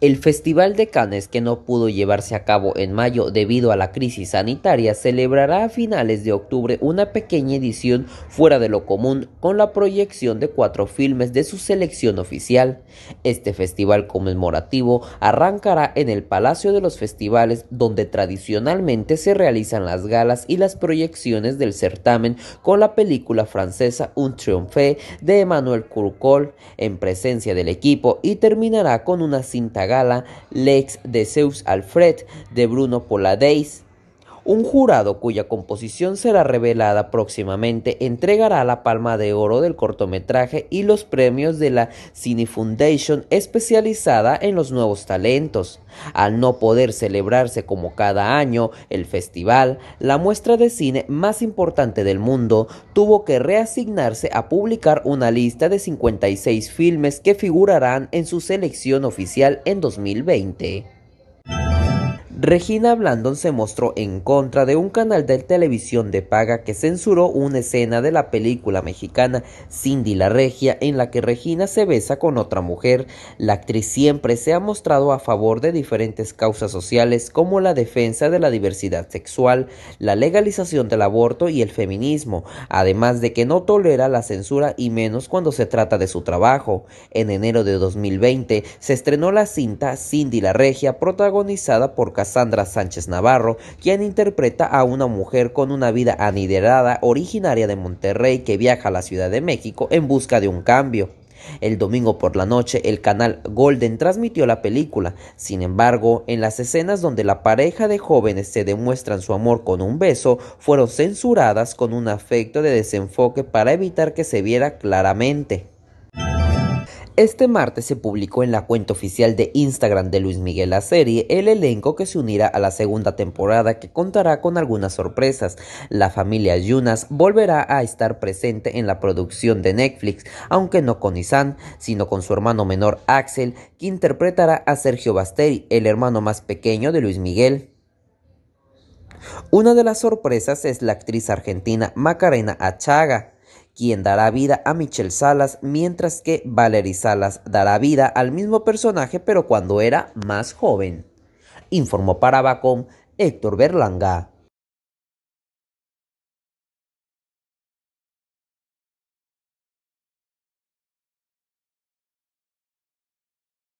El Festival de Cannes, que no pudo llevarse a cabo en mayo debido a la crisis sanitaria, celebrará a finales de octubre una pequeña edición fuera de lo común con la proyección de cuatro filmes de su selección oficial. Este festival conmemorativo arrancará en el Palacio de los Festivales, donde tradicionalmente se realizan las galas y las proyecciones del certamen con la película francesa Un Triomphe de Emmanuel Courcol en presencia del equipo y terminará con una cinta Gala, Lex de Zeus Alfred, de Bruno Poladeis, un jurado cuya composición será revelada próximamente entregará la Palma de Oro del cortometraje y los premios de la Cine Foundation especializada en los nuevos talentos. Al no poder celebrarse como cada año el festival, la muestra de cine más importante del mundo tuvo que reasignarse a publicar una lista de 56 filmes que figurarán en su selección oficial en 2020. Regina Blandon se mostró en contra de un canal de televisión de paga que censuró una escena de la película mexicana Cindy la Regia en la que Regina se besa con otra mujer. La actriz siempre se ha mostrado a favor de diferentes causas sociales como la defensa de la diversidad sexual, la legalización del aborto y el feminismo, además de que no tolera la censura y menos cuando se trata de su trabajo. En enero de 2020 se estrenó la cinta Cindy la Regia protagonizada por Sandra Sánchez Navarro, quien interpreta a una mujer con una vida aniderada originaria de Monterrey que viaja a la Ciudad de México en busca de un cambio. El domingo por la noche el canal Golden transmitió la película. Sin embargo, en las escenas donde la pareja de jóvenes se demuestran su amor con un beso, fueron censuradas con un afecto de desenfoque para evitar que se viera claramente. Este martes se publicó en la cuenta oficial de Instagram de Luis Miguel la serie el elenco que se unirá a la segunda temporada que contará con algunas sorpresas. La familia Yunas volverá a estar presente en la producción de Netflix, aunque no con Isan, sino con su hermano menor Axel, que interpretará a Sergio Basteri, el hermano más pequeño de Luis Miguel. Una de las sorpresas es la actriz argentina Macarena Achaga, quien dará vida a Michelle Salas, mientras que Valerie Salas dará vida al mismo personaje pero cuando era más joven. Informó para Bacom Héctor Berlanga.